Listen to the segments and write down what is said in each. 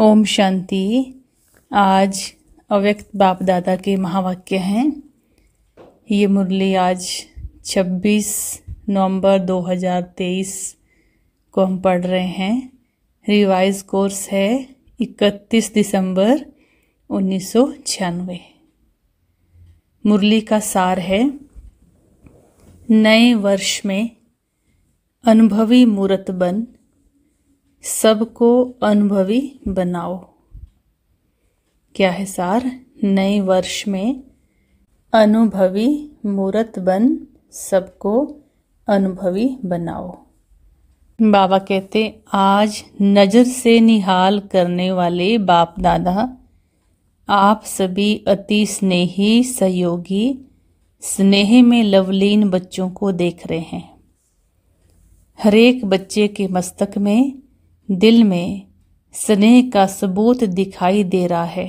ओम शांति आज अव्यक्त बाप दादा के महावाक्य हैं ये मुरली आज 26 नवंबर 2023 को हम पढ़ रहे हैं रिवाइज कोर्स है 31 दिसंबर उन्नीस मुरली का सार है नए वर्ष में अनुभवी मूर्त बन सबको अनुभवी बनाओ क्या है सार नए वर्ष में अनुभवी मूर्त बन सबको अनुभवी बनाओ बाबा कहते आज नज़र से निहाल करने वाले बाप दादा आप सभी अति स्नेही सहयोगी स्नेह में लवलीन बच्चों को देख रहे हैं हरेक बच्चे के मस्तक में दिल में स्नेह का सबूत दिखाई दे रहा है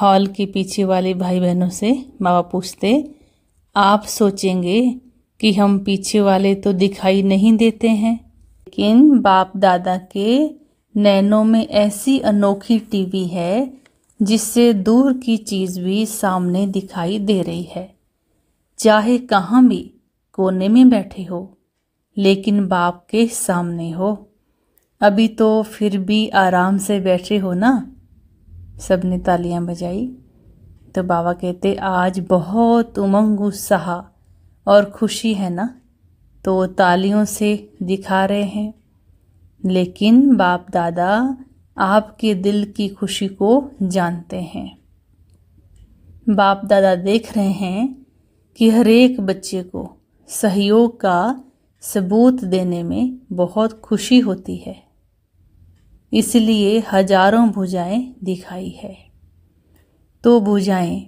हॉल के पीछे वाले भाई बहनों से बाबा पूछते आप सोचेंगे कि हम पीछे वाले तो दिखाई नहीं देते हैं लेकिन बाप दादा के नैनों में ऐसी अनोखी टीवी है जिससे दूर की चीज़ भी सामने दिखाई दे रही है चाहे कहाँ भी कोने में बैठे हो लेकिन बाप के सामने हो अभी तो फिर भी आराम से बैठे हो ना सब ने तालियां बजाई तो बाबा कहते आज बहुत उमंग उत्साह और खुशी है ना तो तालियों से दिखा रहे हैं लेकिन बाप दादा आपके दिल की खुशी को जानते हैं बाप दादा देख रहे हैं कि हरेक बच्चे को सहयोग का सबूत देने में बहुत खुशी होती है इसलिए हजारों भुजाएं दिखाई है तो भुजाएं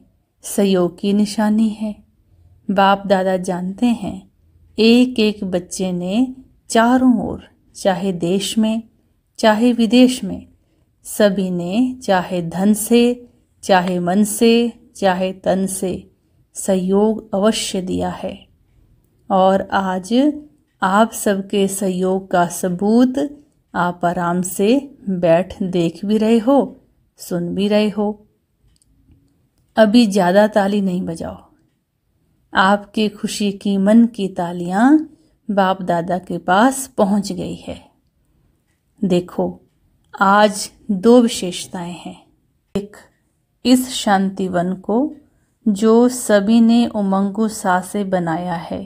सहयोग की निशानी है बाप दादा जानते हैं एक एक बच्चे ने चारों ओर चाहे देश में चाहे विदेश में सभी ने चाहे धन से चाहे मन से चाहे तन से सहयोग अवश्य दिया है और आज आप सबके सहयोग का सबूत आप आराम से बैठ देख भी रहे हो सुन भी रहे हो अभी ज़्यादा ताली नहीं बजाओ आपके खुशी की मन की तालियां बाप दादा के पास पहुंच गई है देखो आज दो विशेषताएं हैं एक इस शांतिवन को जो सभी ने उमंगू सा से बनाया है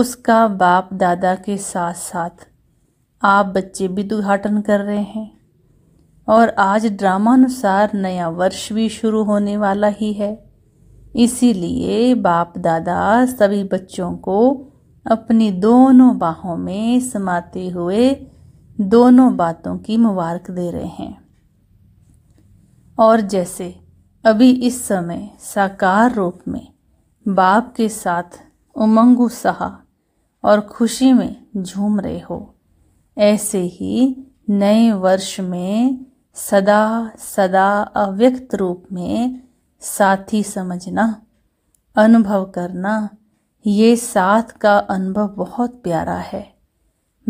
उसका बाप दादा के साथ साथ आप बच्चे भी उद्घाटन कर रहे हैं और आज ड्रामानुसार नया वर्ष भी शुरू होने वाला ही है इसीलिए बाप दादा सभी बच्चों को अपनी दोनों बाहों में समाते हुए दोनों बातों की मुबारक दे रहे हैं और जैसे अभी इस समय साकार रूप में बाप के साथ उमंग उत्साह और खुशी में झूम रहे हो ऐसे ही नए वर्ष में सदा सदा अव्यक्त रूप में साथी समझना अनुभव करना ये साथ का अनुभव बहुत प्यारा है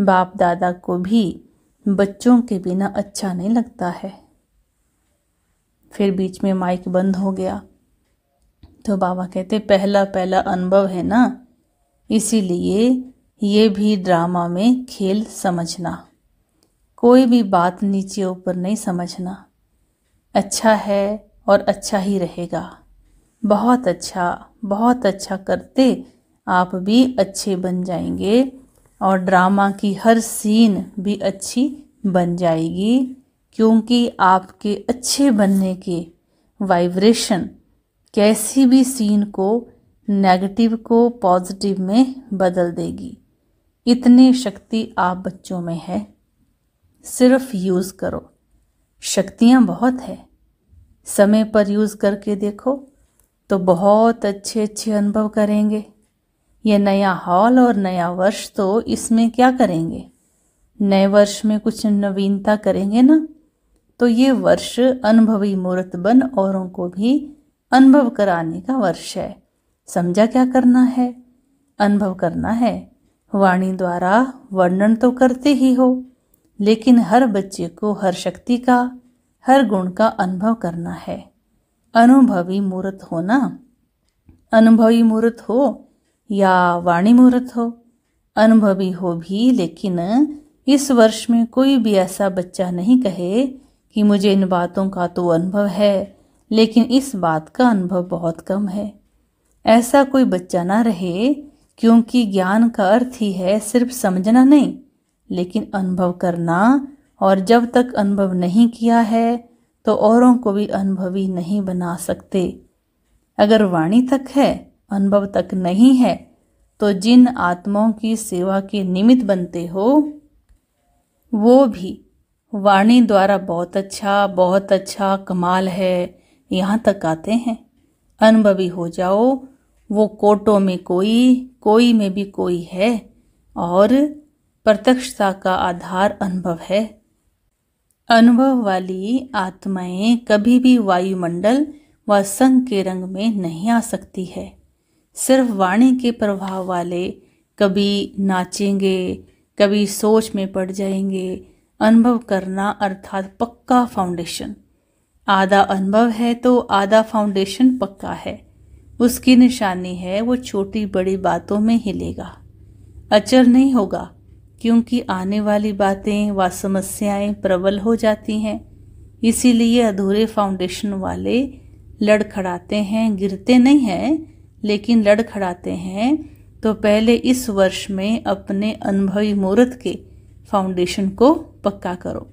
बाप दादा को भी बच्चों के बिना अच्छा नहीं लगता है फिर बीच में माइक बंद हो गया तो बाबा कहते पहला पहला अनुभव है ना इसीलिए ये भी ड्रामा में खेल समझना कोई भी बात नीचे ऊपर नहीं समझना अच्छा है और अच्छा ही रहेगा बहुत अच्छा बहुत अच्छा करते आप भी अच्छे बन जाएंगे और ड्रामा की हर सीन भी अच्छी बन जाएगी क्योंकि आपके अच्छे बनने के वाइब्रेशन कैसी भी सीन को नेगेटिव को पॉजिटिव में बदल देगी इतनी शक्ति आप बच्चों में है सिर्फ यूज़ करो शक्तियाँ बहुत है समय पर यूज़ करके देखो तो बहुत अच्छे अच्छे अनुभव करेंगे ये नया हॉल और नया वर्ष तो इसमें क्या करेंगे नए वर्ष में कुछ नवीनता करेंगे ना तो ये वर्ष अनुभवी मूर्त बन औरों को भी अनुभव कराने का वर्ष है समझा क्या करना है अनुभव करना है वाणी द्वारा वर्णन तो करते ही हो लेकिन हर बच्चे को हर शक्ति का हर गुण का अनुभव करना है अनुभवी मूर्त हो ना अनुभवी मूर्त हो या वाणी मूर्त हो अनुभवी हो भी लेकिन इस वर्ष में कोई भी ऐसा बच्चा नहीं कहे कि मुझे इन बातों का तो अनुभव है लेकिन इस बात का अनुभव बहुत कम है ऐसा कोई बच्चा ना रहे क्योंकि ज्ञान का अर्थ ही है सिर्फ समझना नहीं लेकिन अनुभव करना और जब तक अनुभव नहीं किया है तो औरों को भी अनुभवी नहीं बना सकते अगर वाणी तक है अनुभव तक नहीं है तो जिन आत्माओं की सेवा के निमित्त बनते हो वो भी वाणी द्वारा बहुत अच्छा बहुत अच्छा कमाल है यहाँ तक आते हैं अनुभवी हो जाओ वो कोटों में कोई कोई में भी कोई है और प्रत्यक्षता का आधार अनुभव है अनुभव वाली आत्माएं कभी भी वायुमंडल व संघ के रंग में नहीं आ सकती है सिर्फ वाणी के प्रभाव वाले कभी नाचेंगे कभी सोच में पड़ जाएंगे अनुभव करना अर्थात पक्का फाउंडेशन आधा अनुभव है तो आधा फाउंडेशन पक्का है उसकी निशानी है वो छोटी बड़ी बातों में हिलेगा अचल नहीं होगा क्योंकि आने वाली बातें व समस्याएं प्रबल हो जाती हैं इसीलिए अधूरे फाउंडेशन वाले लड़खड़ाते हैं गिरते नहीं हैं लेकिन लड़खड़ाते हैं तो पहले इस वर्ष में अपने अनुभवी मुहूर्त के फाउंडेशन को पक्का करो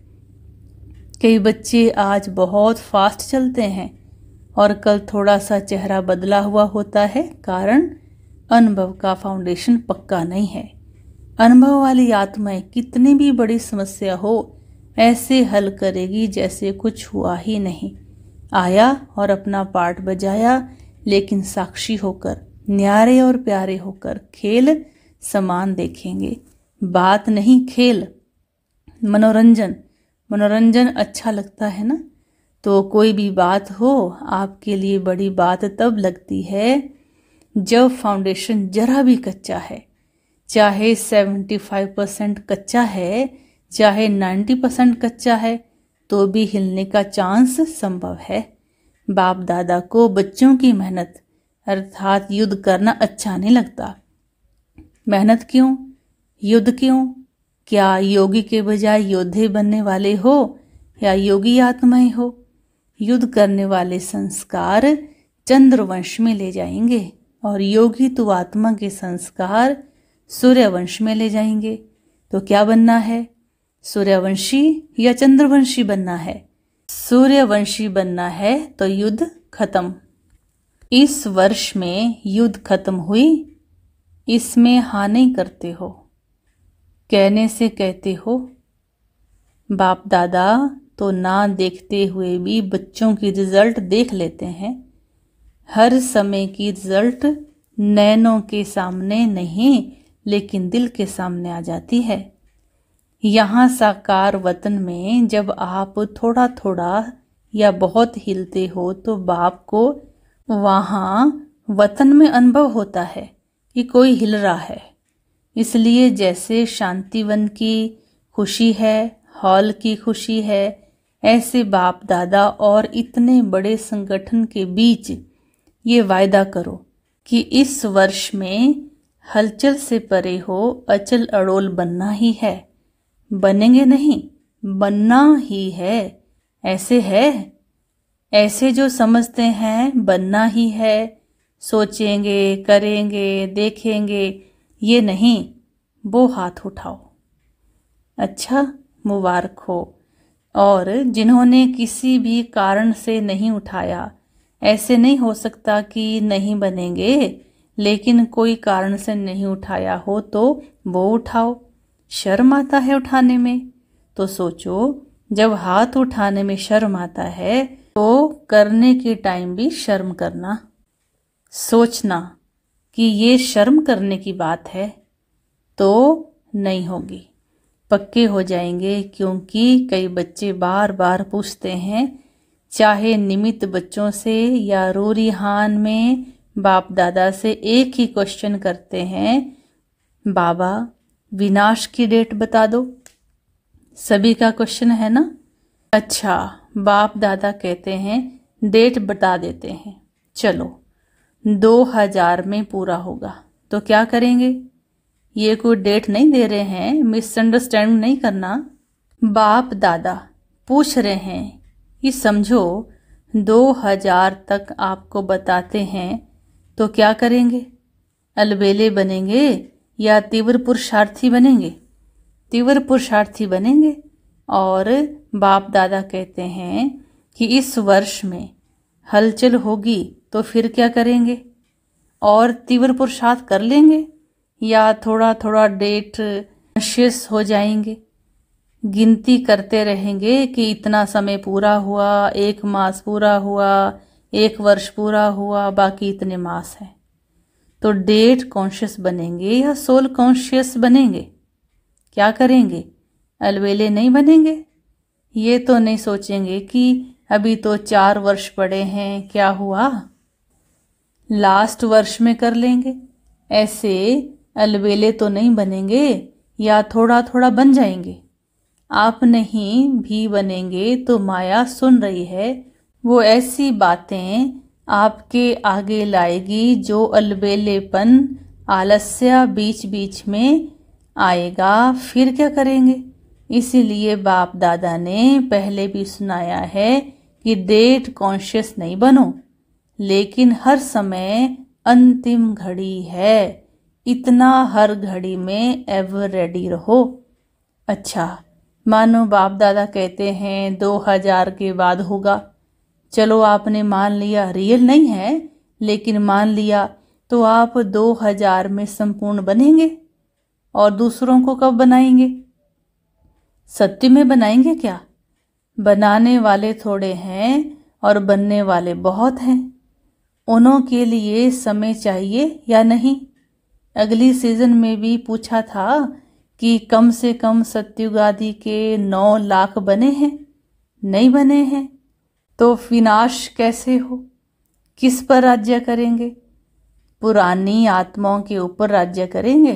कई बच्चे आज बहुत फास्ट चलते हैं और कल थोड़ा सा चेहरा बदला हुआ होता है कारण अनुभव का फाउंडेशन पक्का नहीं है अनुभव वाली आत्माएं कितनी भी बड़ी समस्या हो ऐसे हल करेगी जैसे कुछ हुआ ही नहीं आया और अपना पार्ट बजाया लेकिन साक्षी होकर न्यारे और प्यारे होकर खेल समान देखेंगे बात नहीं खेल मनोरंजन मनोरंजन अच्छा लगता है ना तो कोई भी बात हो आपके लिए बड़ी बात तब लगती है जब फाउंडेशन जरा भी कच्चा है चाहे 75 परसेंट कच्चा है चाहे 90 परसेंट कच्चा है तो भी हिलने का चांस संभव है बाप दादा को बच्चों की मेहनत अर्थात युद्ध करना अच्छा नहीं लगता मेहनत क्यों युद्ध क्यों क्या योगी के बजाय योद्धे बनने वाले हो या योगी आत्माएं हो युद्ध करने वाले संस्कार चंद्रवंश में ले जाएंगे और योगी तो आत्मा के संस्कार सूर्यवंश में ले जाएंगे तो क्या बनना है सूर्यवंशी या चंद्रवंशी बनना है सूर्यवंशी बनना है तो युद्ध खत्म इस वर्ष में युद्ध खत्म हुई इसमें हा नहीं करते हो कहने से कहते हो बाप दादा तो ना देखते हुए भी बच्चों की रिजल्ट देख लेते हैं हर समय की रिजल्ट नैनों के सामने नहीं लेकिन दिल के सामने आ जाती है यहाँ साकार वतन में जब आप थोड़ा थोड़ा या बहुत हिलते हो तो बाप को वहाँ वतन में अनुभव होता है कि कोई हिल रहा है इसलिए जैसे शांतिवन की खुशी है हॉल की खुशी है ऐसे बाप दादा और इतने बड़े संगठन के बीच ये वायदा करो कि इस वर्ष में हलचल से परे हो अचल अड़ोल बनना ही है बनेंगे नहीं बनना ही है ऐसे है ऐसे जो समझते हैं बनना ही है सोचेंगे करेंगे देखेंगे ये नहीं वो हाथ उठाओ अच्छा मुबारक हो और जिन्होंने किसी भी कारण से नहीं उठाया ऐसे नहीं हो सकता कि नहीं बनेंगे लेकिन कोई कारण से नहीं उठाया हो तो वो उठाओ शर्म आता है उठाने में तो सोचो जब हाथ उठाने में शर्म आता है तो करने के टाइम भी शर्म करना सोचना कि ये शर्म करने की बात है तो नहीं होगी पक्के हो जाएंगे क्योंकि कई बच्चे बार बार पूछते हैं चाहे निमित बच्चों से या हान में बाप दादा से एक ही क्वेश्चन करते हैं बाबा विनाश की डेट बता दो सभी का क्वेश्चन है ना अच्छा बाप दादा कहते हैं डेट बता देते हैं चलो दो हजार में पूरा होगा तो क्या करेंगे ये कोई डेट नहीं दे रहे हैं मिसअंडरस्टैंड नहीं करना बाप दादा पूछ रहे हैं कि समझो दो हजार तक आपको बताते हैं तो क्या करेंगे अलबेले बनेंगे या तीव्र पुरुषार्थी बनेंगे तीव्र पुरुषार्थी बनेंगे और बाप दादा कहते हैं कि इस वर्ष में हलचल होगी तो फिर क्या करेंगे और तीव्र पुरुषार्थ कर लेंगे या थोड़ा थोड़ा डेट कॉन्शियस हो जाएंगे गिनती करते रहेंगे कि इतना समय पूरा हुआ एक मास पूरा हुआ एक वर्ष पूरा हुआ बाकी इतने मास हैं तो डेट कॉन्शियस बनेंगे या सोल कॉन्शियस बनेंगे क्या करेंगे अलवेले नहीं बनेंगे ये तो नहीं सोचेंगे कि अभी तो चार वर्ष पड़े हैं क्या हुआ लास्ट वर्ष में कर लेंगे ऐसे अलबेले तो नहीं बनेंगे या थोड़ा थोड़ा बन जाएंगे आप नहीं भी बनेंगे तो माया सुन रही है वो ऐसी बातें आपके आगे लाएगी जो अलबेलेपन आलस्य बीच बीच में आएगा फिर क्या करेंगे इसीलिए बाप दादा ने पहले भी सुनाया है कि डेट कॉन्शियस नहीं बनो लेकिन हर समय अंतिम घड़ी है इतना हर घड़ी में एवर रेडी रहो अच्छा मानो बाप दादा कहते हैं दो हजार के बाद होगा चलो आपने मान लिया रियल नहीं है लेकिन मान लिया तो आप दो हजार में संपूर्ण बनेंगे और दूसरों को कब बनाएंगे सत्य में बनाएंगे क्या बनाने वाले थोड़े हैं और बनने वाले बहुत हैं उनों के लिए समय चाहिए या नहीं अगली सीजन में भी पूछा था कि कम से कम सत्युगादि के नौ लाख बने हैं नहीं बने हैं तो विनाश कैसे हो किस पर राज्य करेंगे पुरानी आत्माओं के ऊपर राज्य करेंगे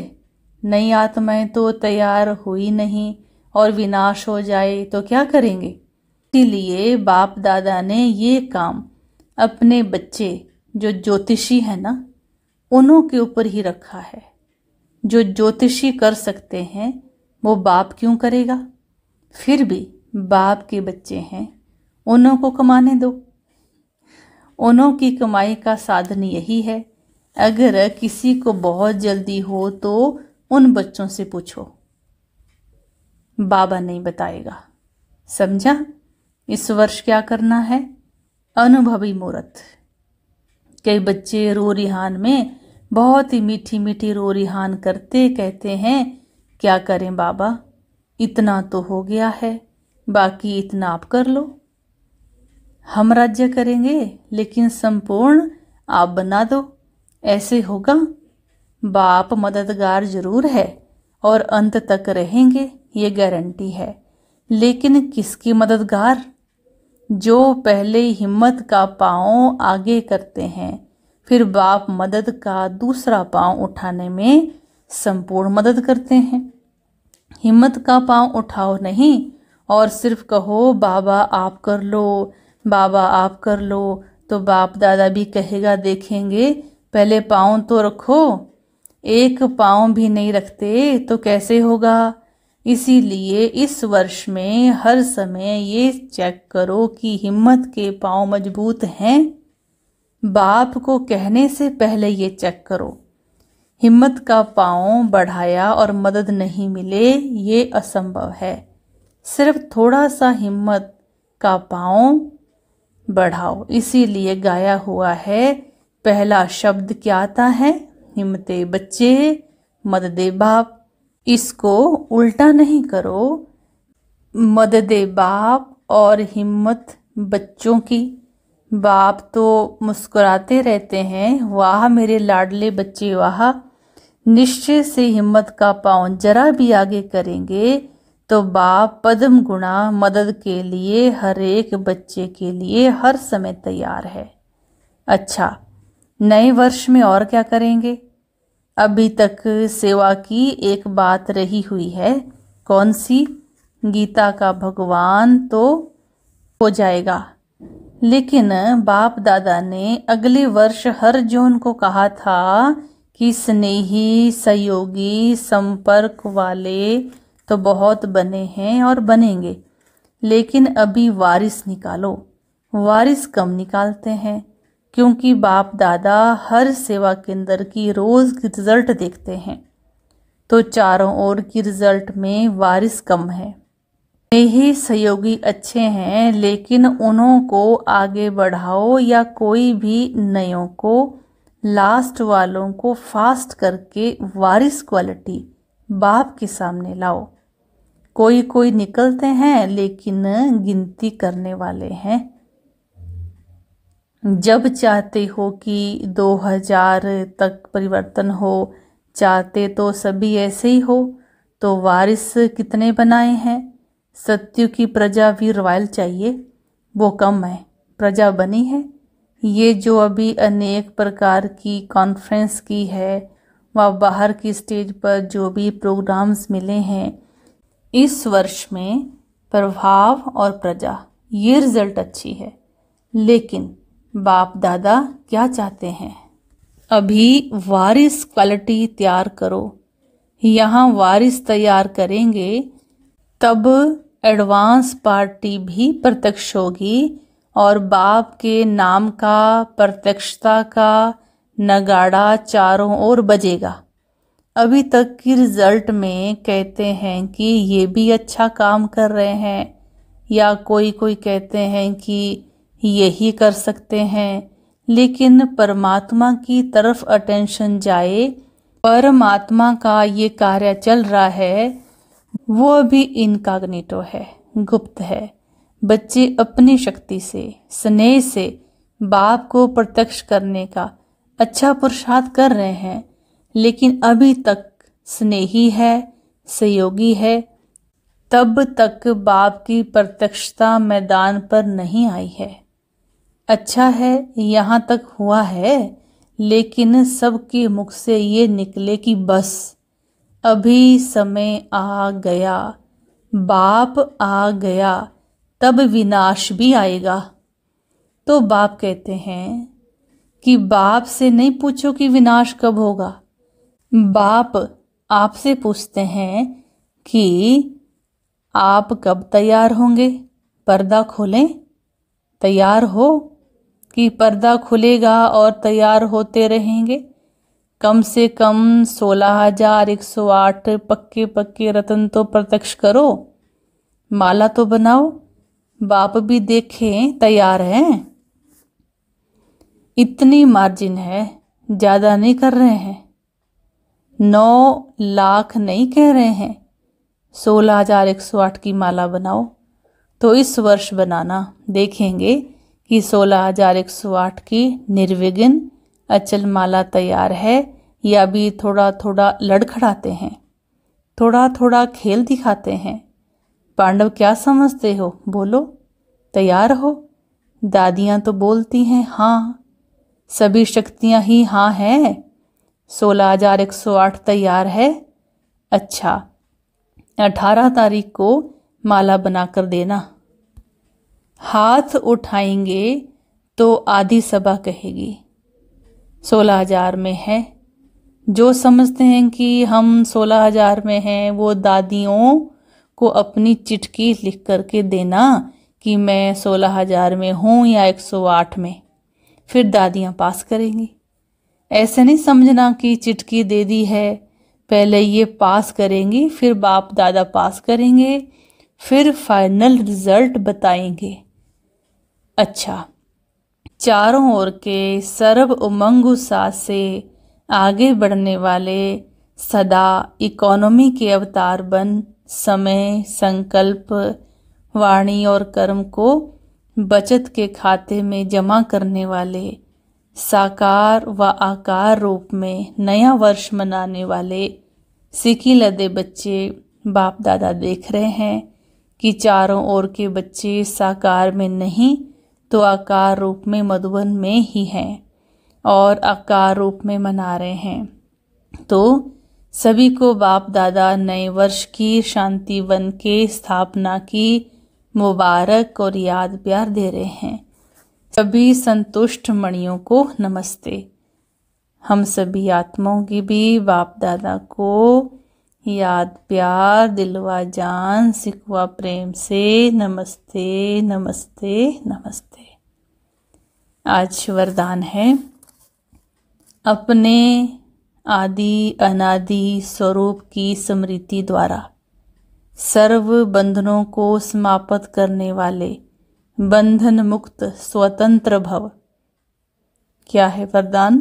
नई आत्माएं तो तैयार हुई नहीं और विनाश हो जाए तो क्या करेंगे इसीलिए बाप दादा ने ये काम अपने बच्चे जो ज्योतिषी है ना उन्हों के ऊपर ही रखा है जो ज्योतिषी कर सकते हैं वो बाप क्यों करेगा फिर भी बाप के बच्चे हैं उन्हों को कमाने दो उन्हों की कमाई का साधन यही है अगर किसी को बहुत जल्दी हो तो उन बच्चों से पूछो बाबा नहीं बताएगा समझा इस वर्ष क्या करना है अनुभवी मुहूर्त कई बच्चे रो रिहान में बहुत ही मीठी मीठी रो रिहान करते कहते हैं क्या करें बाबा इतना तो हो गया है बाकी इतना आप कर लो हम राज्य करेंगे लेकिन संपूर्ण आप बना दो ऐसे होगा बाप मददगार जरूर है और अंत तक रहेंगे ये गारंटी है लेकिन किसकी मददगार जो पहले हिम्मत का पाँव आगे करते हैं फिर बाप मदद का दूसरा पांव उठाने में संपूर्ण मदद करते हैं हिम्मत का पांव उठाओ नहीं और सिर्फ कहो बाबा आप कर लो बाबा आप कर लो तो बाप दादा भी कहेगा देखेंगे पहले पाँव तो रखो एक पाँव भी नहीं रखते तो कैसे होगा इसीलिए इस वर्ष में हर समय ये चेक करो कि हिम्मत के पाँव मजबूत हैं बाप को कहने से पहले ये चेक करो हिम्मत का पाँव बढ़ाया और मदद नहीं मिले ये असंभव है सिर्फ थोड़ा सा हिम्मत का पाँव बढ़ाओ इसीलिए गाया हुआ है पहला शब्द क्या आता है हिम्मते बच्चे मदद बाप इसको उल्टा नहीं करो मदद बाप और हिम्मत बच्चों की बाप तो मुस्कुराते रहते हैं वाह मेरे लाडले बच्चे वाह निश्चय से हिम्मत का पाँव जरा भी आगे करेंगे तो बाप पदम गुणा मदद के लिए हर एक बच्चे के लिए हर समय तैयार है अच्छा नए वर्ष में और क्या करेंगे अभी तक सेवा की एक बात रही हुई है कौन सी गीता का भगवान तो हो जाएगा लेकिन बाप दादा ने अगले वर्ष हर जोन को कहा था कि स्नेही सहयोगी संपर्क वाले तो बहुत बने हैं और बनेंगे लेकिन अभी वारिस निकालो वारिस कम निकालते हैं क्योंकि बाप दादा हर सेवा केंद्र की रोज़ रिजल्ट देखते हैं तो चारों ओर की रिजल्ट में वारिस कम है ही सहयोगी अच्छे हैं लेकिन उन्हों को आगे बढ़ाओ या कोई भी नयों को लास्ट वालों को फास्ट करके वारिस क्वालिटी बाप के सामने लाओ कोई कोई निकलते हैं लेकिन गिनती करने वाले हैं जब चाहते हो कि 2000 तक परिवर्तन हो चाहते तो सभी ऐसे ही हो तो वारिस कितने बनाए हैं सत्यु की प्रजा भी रॉयल चाहिए वो कम है प्रजा बनी है ये जो अभी अनेक प्रकार की कॉन्फ्रेंस की है व बाहर की स्टेज पर जो भी प्रोग्राम्स मिले हैं इस वर्ष में प्रभाव और प्रजा ये रिजल्ट अच्छी है लेकिन बाप दादा क्या चाहते हैं अभी वारिस क्वालिटी तैयार करो यहाँ वारिस तैयार करेंगे तब एडवांस पार्टी भी प्रत्यक्ष होगी और बाप के नाम का प्रत्यक्षता का नगाड़ा चारों ओर बजेगा अभी तक की रिजल्ट में कहते हैं कि ये भी अच्छा काम कर रहे हैं या कोई कोई कहते हैं कि यही कर सकते हैं लेकिन परमात्मा की तरफ अटेंशन जाए परमात्मा का ये कार्य चल रहा है वो भी इनकाग्निटो है गुप्त है बच्चे अपनी शक्ति से स्नेह से बाप को प्रत्यक्ष करने का अच्छा पुरुषार्थ कर रहे हैं लेकिन अभी तक स्नेही है सहयोगी है तब तक बाप की प्रत्यक्षता मैदान पर नहीं आई है अच्छा है यहाँ तक हुआ है लेकिन सबके मुख से ये निकले कि बस अभी समय आ गया बाप आ गया तब विनाश भी आएगा तो बाप कहते हैं कि बाप से नहीं पूछो कि विनाश कब होगा बाप आपसे पूछते हैं कि आप कब तैयार होंगे पर्दा खोलें तैयार हो कि पर्दा खुलेगा और तैयार होते रहेंगे कम से कम सोलह हजार एक सौ आठ पक्के पक्के रतन तो प्रत्यक्ष करो माला तो बनाओ बाप भी देखे तैयार हैं इतनी मार्जिन है ज़्यादा नहीं कर रहे हैं नौ लाख नहीं कह रहे हैं सोलह हजार एक सौ आठ की माला बनाओ तो इस वर्ष बनाना देखेंगे कि सोलह हजार एक सौ आठ की निर्विघ्न अचल माला तैयार है या भी थोड़ा थोड़ा लड़खड़ाते हैं थोड़ा थोड़ा खेल दिखाते हैं पांडव क्या समझते हो बोलो तैयार हो दादियाँ तो बोलती हैं हाँ सभी शक्तियाँ ही हाँ हैं सोलह हजार एक सौ आठ तैयार है अच्छा अठारह तारीख को माला बनाकर देना हाथ उठाएंगे तो आधी सभा कहेगी सोलह हजार में है जो समझते हैं कि हम सोलह हजार में हैं वो दादियों को अपनी चिटकी लिख करके देना कि मैं सोलह हजार में हूँ या एक सौ आठ में फिर दादियाँ पास करेंगी ऐसे नहीं समझना कि चिटकी दे दी है पहले ये पास करेंगी फिर बाप दादा पास करेंगे फिर फाइनल रिजल्ट बताएंगे अच्छा चारों ओर के सर्व उमंग उत्साह से आगे बढ़ने वाले सदा इकोनॉमी के अवतार बन समय संकल्प वाणी और कर्म को बचत के खाते में जमा करने वाले साकार व आकार रूप में नया वर्ष मनाने वाले सिकी लदे बच्चे बाप दादा देख रहे हैं कि चारों ओर के बच्चे साकार में नहीं तो आकार रूप में मधुबन में ही हैं और आकार रूप में मना रहे हैं तो सभी को बाप दादा नए वर्ष की शांति वन के स्थापना की मुबारक और याद प्यार दे रहे हैं सभी संतुष्ट मणियों को नमस्ते हम सभी आत्माओं की भी बाप दादा को याद प्यार दिलवा जान सिकवा प्रेम से नमस्ते नमस्ते नमस्ते आज वरदान है अपने आदि अनादि स्वरूप की स्मृति द्वारा सर्व बंधनों को समाप्त करने वाले बंधन मुक्त स्वतंत्र भव क्या है वरदान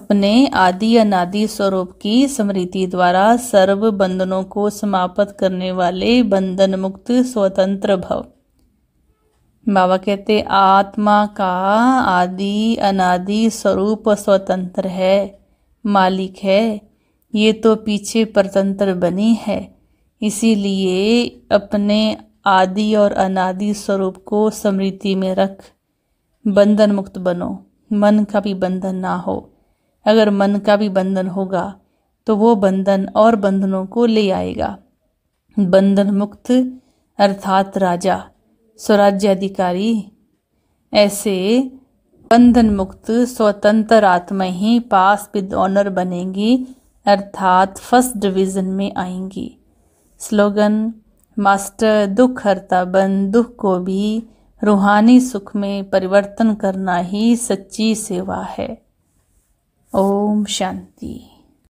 अपने आदि अनादि स्वरूप की स्मृति द्वारा सर्व बंधनों को समाप्त करने वाले बंधन मुक्त स्वतंत्र भव बाबा कहते आत्मा का आदि अनादि स्वरूप स्वतंत्र है मालिक है ये तो पीछे परतंत्र बनी है इसीलिए अपने आदि और अनादि स्वरूप को समृद्धि में रख बंधन मुक्त बनो मन का भी बंधन ना हो अगर मन का भी बंधन होगा तो वो बंधन और बंधनों को ले आएगा बंधन मुक्त अर्थात राजा स्वराज्य अधिकारी ऐसे बंधन मुक्त स्वतंत्र आत्मा ही पास विद ऑनर बनेंगी अर्थात फर्स्ट डिवीजन में आएंगी स्लोगन मास्टर दुख हरता बन दुख को भी रूहानी सुख में परिवर्तन करना ही सच्ची सेवा है ओम शांति